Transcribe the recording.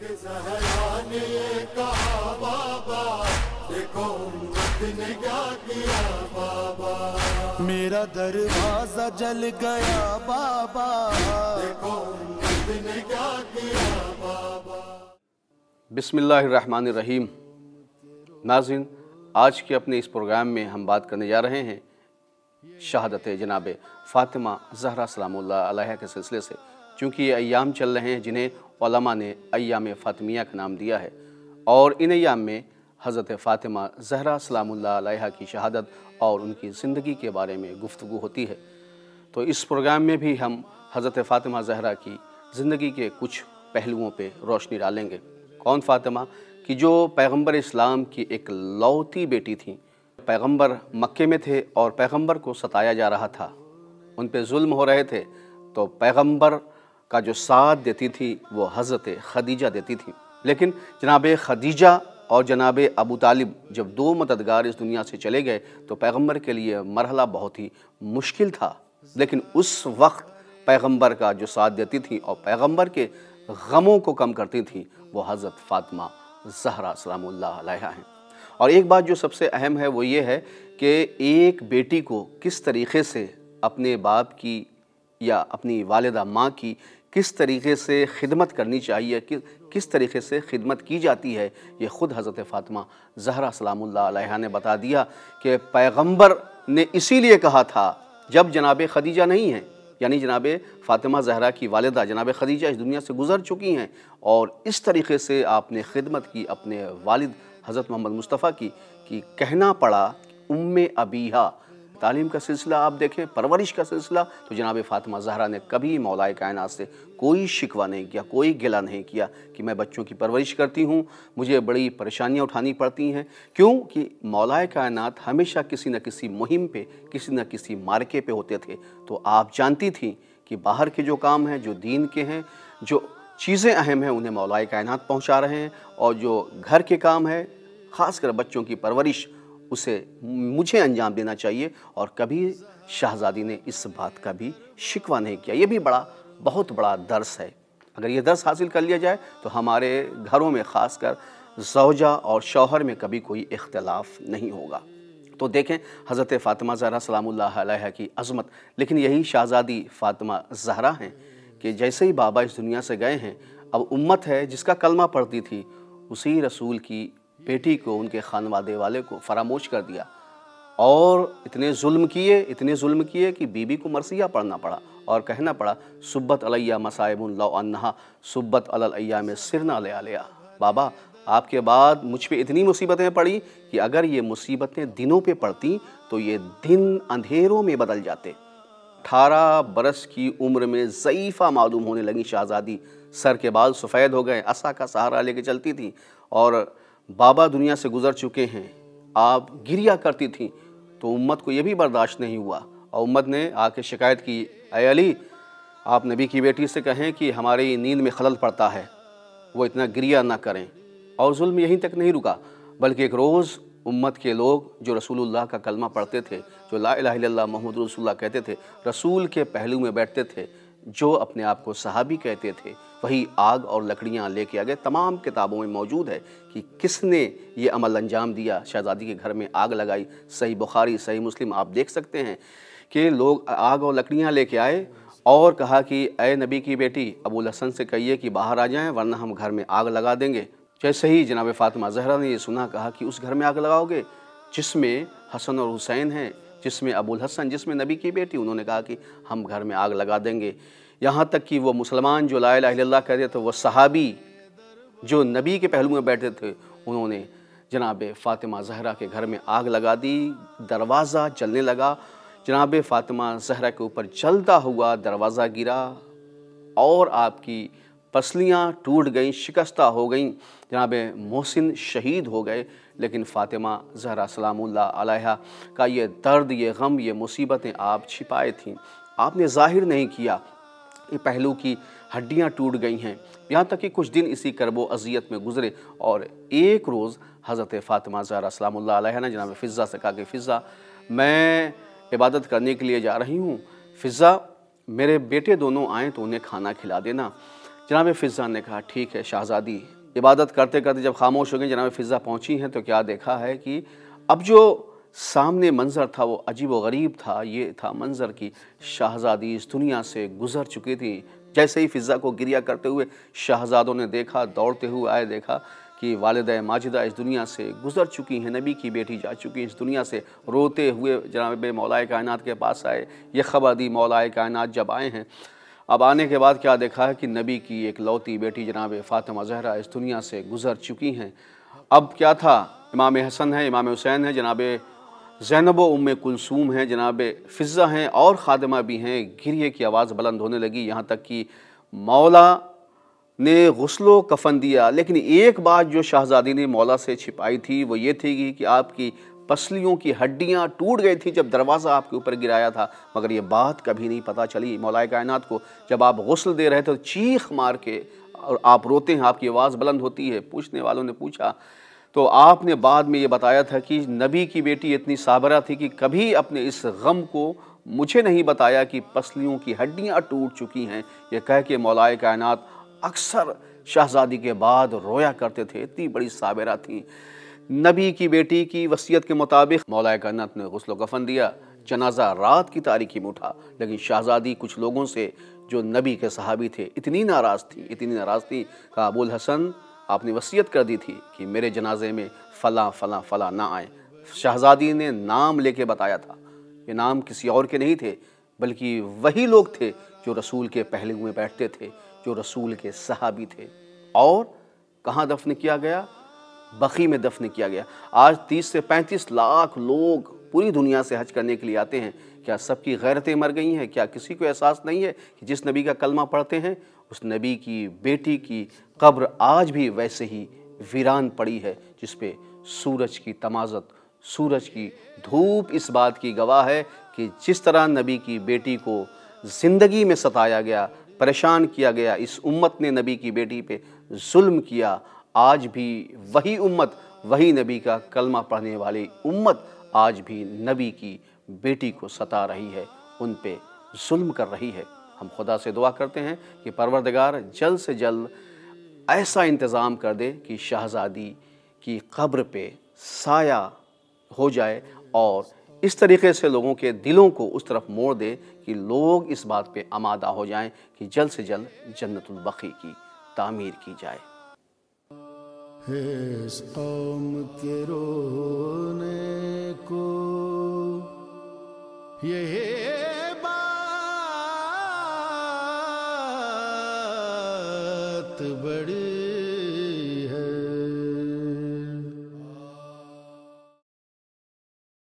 मेरा दरवाजा जल गया बाबा बाबा बिस्मिल्लाहमान रहीम नाजिन आज के अपने इस प्रोग्राम में हम बात करने जा रहे हैं शहादत जनाब फ़ातिमा जहरा सलाम के सिलसिले से चूँकि ये अयाम चल रहे हैं जिन्हें ओलमा ने अयाम फ़ातमिया का नाम दिया है और इन अयाम में हज़रत फ़ातिमा जहरा सलामुल्ला की शहादत और उनकी ज़िंदगी के बारे में गुफ्तु होती है तो इस प्रोग्राम में भी हम हज़रत फ़ातिमा जहरा की ज़िंदगी के कुछ पहलुओं पर रोशनी डालेंगे कौन फ़ातिमा कि जो पैगंबर इस्लाम की एक लौती बेटी थी पैगंबर मक्के में थे और पैगंबर को सताया जा रहा था उन पर म हो रहे थे तो पैगंबर का जो साथ देती थी वो हज़रत खदीजा देती थी लेकिन जनाब खदीजा और जनाब अबू तालिब जब दो मददगार इस दुनिया से चले गए तो पैगंबर के लिए मरहला बहुत ही मुश्किल था लेकिन उस वक्त पैगंबर का जो साथ देती थी और पैगंबर के गमों को कम करती थी वो हज़रत फ़ातमा जहरा सलाम हैं और एक बात जो सबसे अहम है वो ये है कि एक बेटी को किस तरीके से अपने बाप की या अपनी वालदा माँ की किस तरीके से खिदमत करनी चाहिए कि किस तरीके से खिदमत की जाती है ये ख़ुद हज़रत फ़ातिमा जहरा सलाम्ला ने बता दिया कि पैगंबर ने इसीलिए कहा था जब जनाब खदीजा नहीं है यानी जनाब फ़ातिमा जहरा की वालदा जनाब खदीजा इस दुनिया से गुजर चुकी हैं और इस तरीके से आपने खिदमत की अपने वालिद हज़रत मोहम्मद मुस्तफ़ा की कि कहना पड़ा उम अबीहा तालीम का सिलसिला आप देखें परवरिश का सिलसिला तो जनाब फातिमा जहरा ने कभी मौलाए कायनात से कोई शिकवा नहीं किया कोई गिला नहीं किया कि मैं बच्चों की परवरिश करती हूँ मुझे बड़ी परेशानियाँ उठानी पड़ती हैं क्योंकि मौलाए कायनात हमेशा किसी न किसी मुहिम पे किसी न किसी मार्के पे होते थे तो आप जानती थी कि बाहर के जो काम हैं जो दीन के हैं जो चीज़ें अहम हैं उन्हें मौलाए कायनात पहुँचा रहे हैं और जो घर के काम है ख़ासकर बच्चों की परवरिश उसे मुझे अंजाम देना चाहिए और कभी शहज़ादी ने इस बात का भी शिकवा नहीं किया ये भी बड़ा बहुत बड़ा दर्स है अगर ये दर्स हासिल कर लिया जाए तो हमारे घरों में ख़ास कर जौजा और शौहर में कभी कोई इख्तलाफ नहीं होगा तो देखें हज़रत फ़ातिमा ज़हरा सलाम की अज़मत लेकिन यही शहज़ादी फ़ातिमा ज़हरा हैं कि जैसे ही बाबा इस दुनिया से गए हैं अब उम्मत है जिसका कलमा पढ़ती थी उसी रसूल की बेटी को उनके खानवादे वाले को फरामोश कर दिया और इतने जुल्म किए इतने जुल्म किए कि बीबी को मरसिया पढ़ना पड़ा और कहना पड़ा सुब्बत अलैया मसाइबुल्ला सुब्बत अलैया में सिरना ले लिया बाबा आपके बाद मुझ पर इतनी मुसीबतें पड़ी कि अगर ये मुसीबतें दिनों पे पड़ती तो ये दिन अंधेरों में बदल जाते अठारह बरस की उम्र में ज़यीफ़ा मालूम होने लगी शहज़ादी सर के बाल सफ़ेद हो गए असा का सहारा लेके चलती थी और बाबा दुनिया से गुजर चुके हैं आप गिरिया करती थी तो उम्मत को यह भी बर्दाश्त नहीं हुआ और उम्मत ने आके शिकायत की अय अली आप नबी की बेटी से कहें कि हमारी नींद में खलल पड़ता है वो इतना गिरिया ना करें और जुल्म यहीं तक नहीं रुका बल्कि एक रोज़ उम्मत के लोग जो रसूलुल्लाह का कलमा पढ़ते थे जो ला इलाहा इल्लल्लाह मोहम्मद रसूलुल्लाह कहते थे रसूल के पहलू में बैठते थे जो अपने आप को सहाबी कहते थे वही आग और लकड़ियाँ लेके आ गए तमाम किताबों में मौजूद है कि किसने ये अमल अंजाम दिया शहजादी के घर में आग लगाई सही बुखारी सही मुस्लिम आप देख सकते हैं कि लोग आग और लकड़ियाँ लेके आए और कहा कि अय नबी की बेटी अबूल हसन से कहिए कि बाहर आ जाएं वरना हम घर में आग लगा देंगे जैसे ही जनाब फ़ातिमा जहरा ने यह सुना कहा कि उस घर में आग लगाओगे जिसमें हसन और हुसैन हैं जिसमें अबुल हसन जिसमें नबी की बेटी उन्होंने कहा कि हम घर में आग लगा देंगे यहाँ तक कि वो मुसलमान जो ला कह कहते थे वो सहाबी जो नबी के पहलू में बैठे थे उन्होंने जनाब फ़ातिमा जहरा के घर में आग लगा दी दरवाज़ा जलने लगा जनाब फ़ातिमा जहरा के ऊपर जलता हुआ दरवाज़ा गिरा और आपकी पसलियाँ टूट गईं शिकस्ता हो गईं जनाब मोहसिन शहीद हो गए लेकिन फ़ातिमा जहरा सलाम अलैहा का ये दर्द ये गम ये मुसीबतें आप छिपाए थीं आपने जाहिर नहीं किया ये पहलू की हड्डियाँ टूट गई हैं यहाँ तक कि कुछ दिन इसी करबो अजियत में गुजरे और एक रोज़ हज़रत फ़ातिमा ज़ारा सलामुल्ला ने जनाब फ़िज़ा से कहा कि फ़िज़ा मैं इबादत करने के लिए जा रही हूँ फ़िज़ा मेरे बेटे दोनों आएँ तो उन्हें खाना खिला देना जनाब फिज़ा ने कहा ठीक है शहज़ादी इबादत करते करते जब खामोश हो गई जनाब फिज़ा पहुँची हैं तो क्या देखा है कि अब जो सामने मंज़र था वो अजीब व गरीब था ये था मंज़र की शहज़ादी इस दुनिया से गुजर चुकी थी जैसे ही फिज़ा को गिरिया करते हुए शहजादों ने देखा दौड़ते हुए आए देखा कि वालद माजिदा इस दुनिया से गुजर चुकी हैं नबी की बेटी जा चुकी है इस दुनिया से रोते हुए जनाब मौलाए कायनात के पास आए ये खबर दी मौलाए कायनात जब आए हैं अब आने के बाद क्या देखा है कि नबी की एक लौती बेटी जनाब फ़ातिमा जहरा इस दुनिया से गुजर चुकी हैं अब क्या था इमाम हसन है इमाम हुसैन है जनाब जैनब उम कुलसूम हैं जनाब फ़िज़ा हैं और ख़ादमा भी हैं गिरिए की आवाज़ बुलंद होने लगी यहाँ तक कि मौला ने गसलो कफन दिया लेकिन एक बात जो शाहजादी ने मौला से छिपाई थी वो ये थी कि आपकी पसलियों की हड्डियाँ टूट गई थी जब दरवाज़ा आपके ऊपर गिराया था मगर ये बात कभी नहीं पता चली मौलाए कायनात को जब आप गसल दे रहे थे तो चीख मार के और आप रोते हैं आपकी आवाज़ बुलंद होती है पूछने वालों ने पूछा तो आपने बाद में ये बताया था कि नबी की बेटी इतनी साबरा थी कि कभी अपने इस गम को मुझे नहीं बताया कि पसलियों की हड्डियाँ टूट चुकी हैं यह कह के मौलाए कायनात अक्सर शहजादी के बाद रोया करते थे इतनी बड़ी साबरा थी नबी की बेटी की वसीयत के मुताबिक मौलाए कन्नत ने गसलो कफन दिया जनाजा रात की तारीखी में उठा लेकिन शहजादी कुछ लोगों से जो नबी के सहाबी थे इतनी नाराज़ थी इतनी नाराज़ थी का अबुल हसन आपने वसीयत कर दी थी कि मेरे जनाजे में फ़ला फ़ला फ़ला ना आए शहजादी ने नाम लेके बताया था ये नाम किसी और के नहीं थे बल्कि वही लोग थे जो रसूल के पहले में बैठते थे जो रसूल के सहाबी थे और कहाँ दफन किया गया बखी में दफन किया गया आज 30 से 35 लाख लोग पूरी दुनिया से हज करने के लिए आते हैं क्या सबकी गैरतें मर गई हैं क्या किसी को एहसास नहीं है कि जिस नबी का कलमा पढ़ते हैं उस नबी की बेटी की कब्र आज भी वैसे ही वीरान पड़ी है जिस पे सूरज की तमाजत सूरज की धूप इस बात की गवाह है कि जिस तरह नबी की बेटी को ज़िंदगी में सताया गया परेशान किया गया इस उम्मत ने नबी की बेटी पे जुल्म किया आज भी वही उम्मत वही नबी का कलमा पढ़ने वाली उम्मत आज भी नबी की बेटी को सता रही है उन पे जुल्म कर रही है हम खुदा से दुआ करते हैं कि परवरदगार जल्द से जल्द ऐसा इंतज़ाम कर दे कि शहज़ादी की कब्र पे साया हो जाए और इस तरीके से लोगों के दिलों को उस तरफ मोड़ दे कि लोग इस बात पे आमादा हो जाएं कि जल्द से जल्द जन्नतुलबकी की तामीर की जाए इस कौम के रोने को यही